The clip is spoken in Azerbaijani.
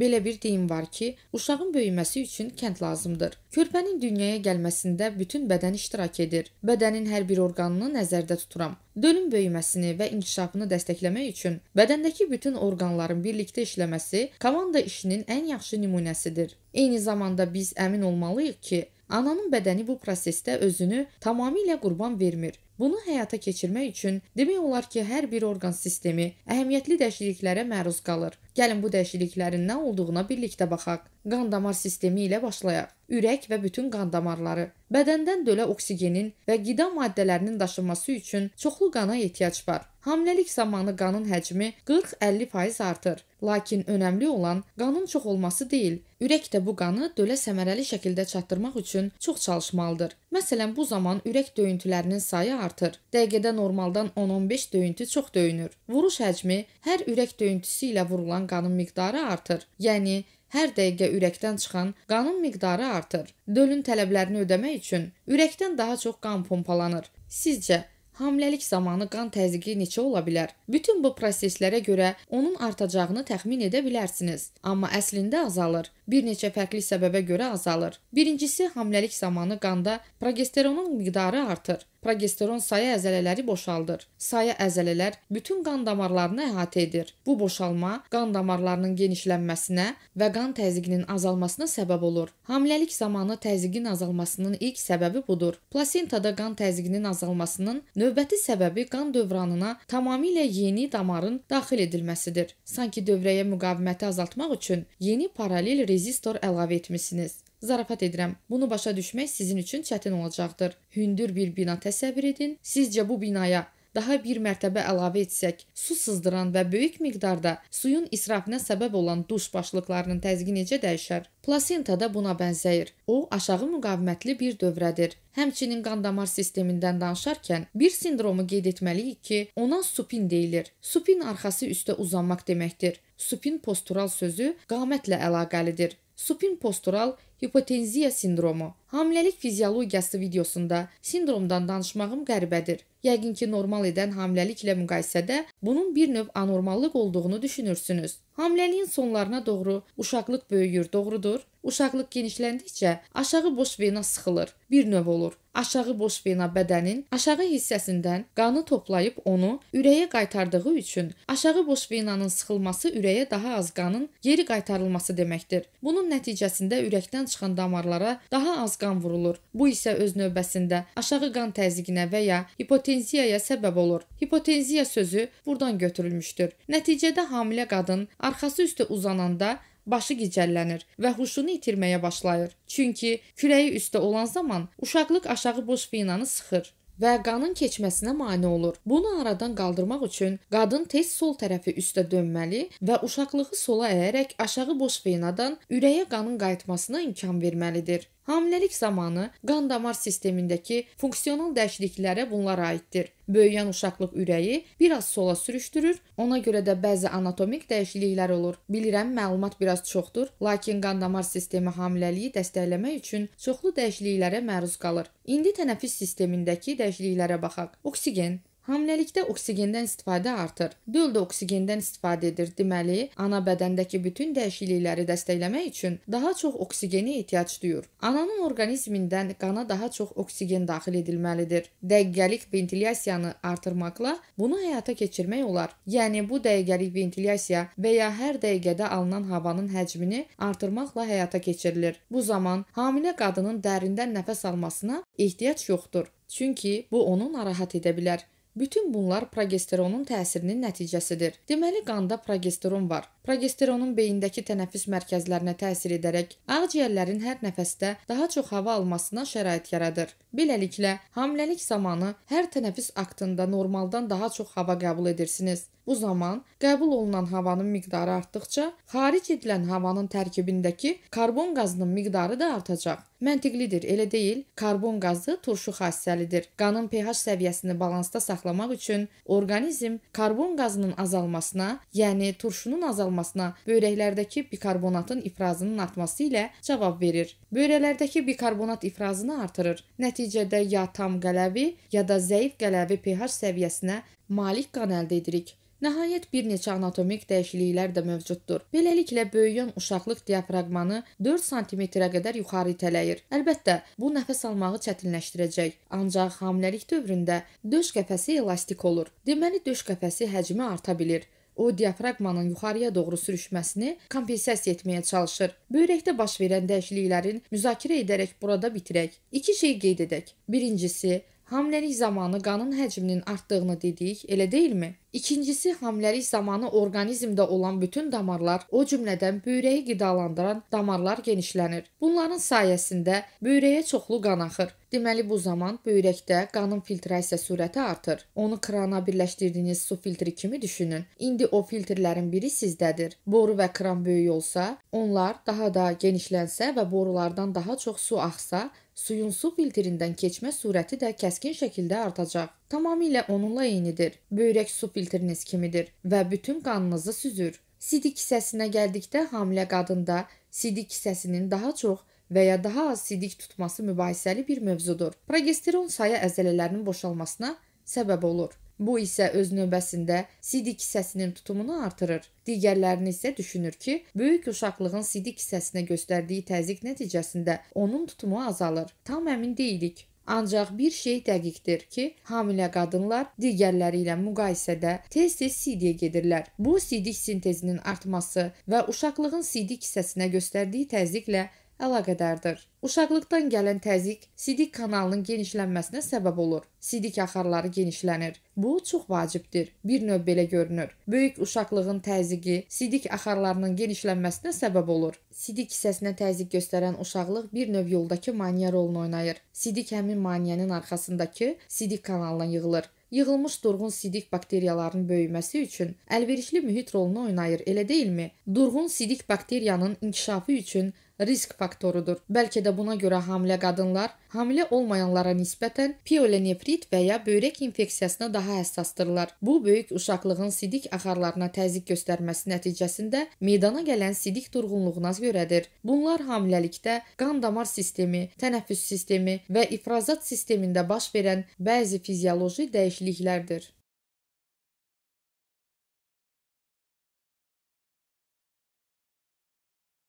Belə bir deyim var ki, uşağın böyüməsi üçün kənd lazımdır. Körpənin dünyaya gəlməsində bütün bədən iştirak edir. Bədənin hər bir orqanını nəzərdə tuturam. Dölün böyüməsini və inkişafını dəstəkləmək üçün bədəndəki bütün orqanların birlikdə işləməsi komanda işinin ən yaxşı nümunəsidir. Eyni zamanda biz əmin olmalıyıq ki, Ananın bədəni bu prosesdə özünü tamamilə qurban vermir. Bunu həyata keçirmək üçün demək olar ki, hər bir orqan sistemi əhəmiyyətli dəyişikliklərə məruz qalır. Gəlin bu dəyişikliklərin nə olduğuna birlikdə baxaq. Qan damar sistemi ilə başlayaq. Ürək və bütün qan damarları. Bədəndən dölə oksigenin və qida maddələrinin daşınması üçün çoxlu qana ehtiyac var. Hamiləlik zamanı qanın həcmi 40-50% artır. Lakin önəmli olan qanın çox olması deyil, ürək də bu qanı dölə səmərəli şəkildə çatdırmaq üçün çox çalışmalıdır. Məsələn, bu zaman ürək döyüntülərinin sayı artır. Dəqiqədə normaldan 10-15 döyüntü çox döyünür. Vuruş həcmi hər ürək döyüntüsü ilə vurulan qanın miqdarı artır. Yəni Hər dəqiqə ürəkdən çıxan qanın miqdarı artır. Dölün tələblərini ödəmək üçün ürəkdən daha çox qan pompalanır. Sizcə Hamiləlik zamanı qan təzyiqi neçə ola bilər? Bütün bu proseslərə görə onun artacağını təxmin edə bilərsiniz, amma əslində azalır. Bir neçə fərqli səbəbə görə azalır. Birincisi, hamiləlik zamanı qanda progesteronun miqdarı artır. Progesteron saya əzələləri boşaldır. Saya əzələlər bütün qan damarlarını əhatə edir. Bu boşalma qan damarlarının genişlənməsinə və qan təzyiqinin azalmasına səbəb olur. Hamiləlik zamanı təzyiqin azalmasının ilk səbəbi budur. Plasentada qan təzyiqinin azalmasının növbəti səbəbi qan dövranına tamamilə yeni damarın daxil edilməsidir. Sanki dövrəyə müqaviməti azaltmaq üçün yeni paralel rezistor əlavə etmisiniz. Zarafat edirəm. Bunu başa düşmək sizin üçün çətin olacaqdır. Hündür bir bina təsəvvür edin. Sizcə bu binaya daha bir mərtəbə əlavə etsək, su sızdıran və böyük miqdarda suyun israfına səbəb olan duş başlıqlarının təzyiqi necə dəyişər? Plasenta da buna bənzəyir. O, aşağı müqavimətli bir dövrədir. Həmçinin qan damar sistemindən danışarkən bir sindromu qeyd etməliyik ki, ona supin deyilir. Supin arxası üstə uzanmaq deməkdir. Supin postural sözü qamətlə əlaqəlidir. Supin postural Hipotenziya sindromu. Hamiləlik fiziologiyası videosunda sindromdan danışmağım qəribədir. Yəqin ki, normal edən hamiləliklə müqayisədə bunun bir növ anormallıq olduğunu düşünürsünüz. Hamiləliyin sonlarına doğru uşaqlıq böyüyür, doğrudur? Uşaqlıq genişləndikcə aşağı boş vena sıxılır, bir növ olur. Aşağı boş vena bədənin aşağı hissəsindən qanı toplayıb onu ürəyə qaytardığı üçün aşağı boş venanın sıxılması ürəyə daha az qanın geri qaytarılması deməkdir. Bunun nəticəsində ürəkdən çıxan damarlara daha az qan vurulur. Bu isə öz növbəsində aşağı qan təzyiqinə və ya hipotenziyaya səbəb olur. Hipotenziya sözü burdan götürülmüşdür. Nəticədə hamilə qadın arxası üstə uzananda başı gicəllənir və huşunu itirməyə başlayır. Çünki kürəyi üstə olan zaman uşaqlıq aşağı boş venanı sıxır və qanın keçməsinə mane olur. Bunu aradan qaldırmaq üçün qadın tez sol tərəfi üstə dönməli və uşaqlığı sola əyərək aşağı boş venadan ürəyə qanın qayıtmasına imkan verməlidir. Hamiləlik zamanı qan damar sistemindəki funksional dəyişikliklərə bunlar aiddir böyüyən uşaqlıq ürəyi bir az sola sürüşdürür. Ona görə də bəzi anatomik dəyişikliklər olur. Bilirəm, məlumat biraz çoxdur, lakin qandamar sistemi hamiləliyi dəstəkləmək üçün çoxlu dəyişikliklərə məruz qalır. İndi tənəffüs sistemindəki dəyişikliklərə baxaq. Oksigen, Hamiləlikdə oksigendən istifadə artır. Döl də oksigendən istifadə edir. Deməli, ana bədəndəki bütün dəyişiklikləri dəstəkləmək üçün daha çox oksigenə ehtiyac duyur. Ananın orqanizmindən qana daha çox oksigen daxil edilməlidir. Dəqiqəlik ventilyasiyanı artırmaqla bunu həyata keçirmək olar. Yəni bu dəqiqəlik ventilyasiya və ya hər dəqiqədə alınan havanın həcmini artırmaqla həyata keçirilir. Bu zaman hamilə qadının dərindən nəfəs almasına ehtiyac yoxdur. Çünki bu onu narahat edə bilər. Bütün bunlar progesteronun təsirinin nəticəsidir. Deməli, qanda progesteron var. Progesteronun beyindəki tənəffüs mərkəzlərinə təsir edərək ağciyərlərin hər nəfəsdə daha çox hava almasına şərait yaradır. Beləliklə, hamiləlik zamanı hər tənəffüs aktında normaldan daha çox hava qəbul edirsiniz. Bu zaman qəbul olunan havanın miqdarı artdıkca xaric edilən havanın tərkibindəki karbon qazının miqdarı da artacaq. Məntiqlidir, elə deyil? Karbon qazı turşu xassəlidir. Qanın pH səviyyəsini balansda saxlamaq üçün orqanizm karbon qazının azalmasına, yəni turşunun azalmasına böyrəklərdəki bikarbonatın ifrazının artması ilə cavab verir. Böyrələrdəki bikarbonat ifrazını artırır. Nəticədə ya tam qələvi, ya da zəif qələvi pH səviyyəsinə malik qan əldə edirik. Nəhayət bir neçə anatomik dəyişikliklər də mövcuddur. Beləliklə böyüyən uşaqlıq diafraqmanı 4 sm-ə qədər yuxarı itələyir. Əlbəttə, bu nəfəs almağı çətinləşdirəcək. Ancaq hamiləlik dövründə döş qəfəsi elastik olur. Deməli döş qəfəsi həcmi arta bilir o diafraqmanın yuxarıya doğru sürüşməsini kompensasiya etməyə çalışır. Böyrəkdə baş verən dəyişikliklərin müzakirə edərək burada bitirək. İki şey qeyd edək. Birincisi, Hamiləlik zamanı qanın həcminin artdığını dedik, elə deyilmi? İkincisi, hamiləlik zamanı orqanizmdə olan bütün damarlar, o cümlədən böyrəyi qidalandıran damarlar genişlənir. Bunların sayəsində böyrəyə çoxlu qan axır. Deməli bu zaman böyrəkdə qanın filtrasiya sürəti artır. Onu krana birləşdirdiyiniz su filtri kimi düşünün. İndi o filtrlərin biri sizdədir. Boru və kran böyük olsa, onlar daha da genişlənsə və borulardan daha çox su axsa, Suyun su filtrindən keçmə sürəti də kəskin şəkildə artacaq. Tamamilə onunla eynidir. Böyrək su filtriniz kimidir və bütün qanınızı süzür. Sidi kisəsinə gəldikdə hamilə qadında sidi kisəsinin daha çox və ya daha az sidik tutması mübahisəli bir mövzudur. Progesteron sayı əzələlərinin boşalmasına səbəb olur. Bu isə öz növbəsində CD kisəsinin tutumunu artırır. Digərlərini isə düşünür ki, böyük uşaqlığın CD kisəsinə göstərdiyi təzyiq nəticəsində onun tutumu azalır. Tam əmin deyilik. Ancaq bir şey dəqiqdir ki, hamilə qadınlar digərləri ilə müqayisədə tez-tez sidiyə gedirlər. Bu sidik sintezinin artması və uşaqlığın sidik hissəsinə göstərdiyi təzyiqlə əlaqədardır. Uşaqlıqdan gələn təzik sidik kanalının genişlənməsinə səbəb olur. Sidik axarları genişlənir. Bu çox vacibdir. Bir növ belə görünür. Böyük uşaqlığın təzyiqi sidik axarlarının genişlənməsinə səbəb olur. Sidik hissəsinə təzyiq göstərən uşaqlıq bir növ yoldakı maneə rolunu oynayır. Sidik həmin maneənin arxasındakı sidik kanalına yığılır yığılmış durğun sidik bakteriyalarının böyüməsi üçün əlverişli mühit rolunu oynayır, elə deyilmi? Durğun sidik bakteriyanın inkişafı üçün risk faktorudur. Bəlkə də buna görə hamilə qadınlar hamilə olmayanlara nisbətən piolonefrit və ya böyrək infeksiyasına daha həssasdırlar. Bu böyük uşaqlığın sidik axarlarına təzyiq göstərməsi nəticəsində meydana gələn sidik durğunluğuna görədir. Bunlar hamiləlikdə qan damar sistemi, tənəffüs sistemi və ifrazat sistemində baş verən bəzi fizioloji dəyişikliklərdir.